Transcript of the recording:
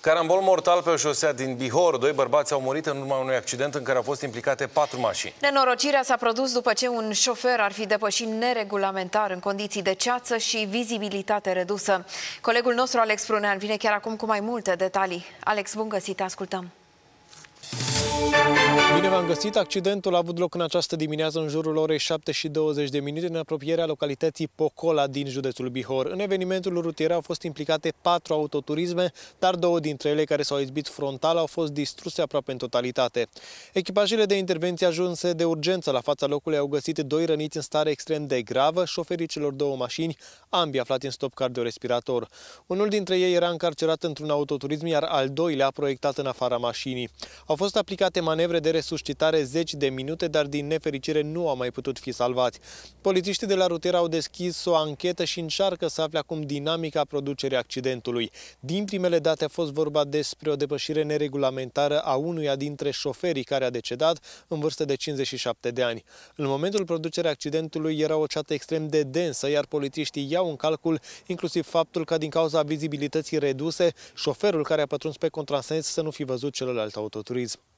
Carambol mortal pe o șosea din Bihor. Doi bărbați au murit în urma unui accident în care au fost implicate patru mașini. Nenorocirea s-a produs după ce un șofer ar fi depășit neregulamentar în condiții de ceață și vizibilitate redusă. Colegul nostru, Alex Prunean, vine chiar acum cu mai multe detalii. Alex, bun găsit, ascultăm! Bine v-am găsit! Accidentul a avut loc în această dimineață în jurul orei 7 și 20 de minute în apropierea localității Pocola din județul Bihor. În evenimentul rutier au fost implicate patru autoturisme, dar două dintre ele care s-au izbit frontal au fost distruse aproape în totalitate. Echipajele de intervenție ajunse de urgență la fața locului au găsit doi răniți în stare extrem de gravă, șoferii celor două mașini, ambii aflați în stop cardiorespirator. Unul dintre ei era încarcerat într-un autoturism, iar al doilea proiectat în afara mașinii. Au fost aplicate manevre de resurse resuscitare zeci de minute, dar din nefericire nu au mai putut fi salvați. Polițiștii de la rutieră au deschis o anchetă și încearcă să afle acum dinamica producerii accidentului. Din primele date a fost vorba despre o depășire neregulamentară a unuia dintre șoferii care a decedat în vârstă de 57 de ani. În momentul producerii accidentului era o ceată extrem de densă, iar polițiștii iau în calcul inclusiv faptul că din cauza vizibilității reduse, șoferul care a pătruns pe contrasens să nu fi văzut celălalt autoturism.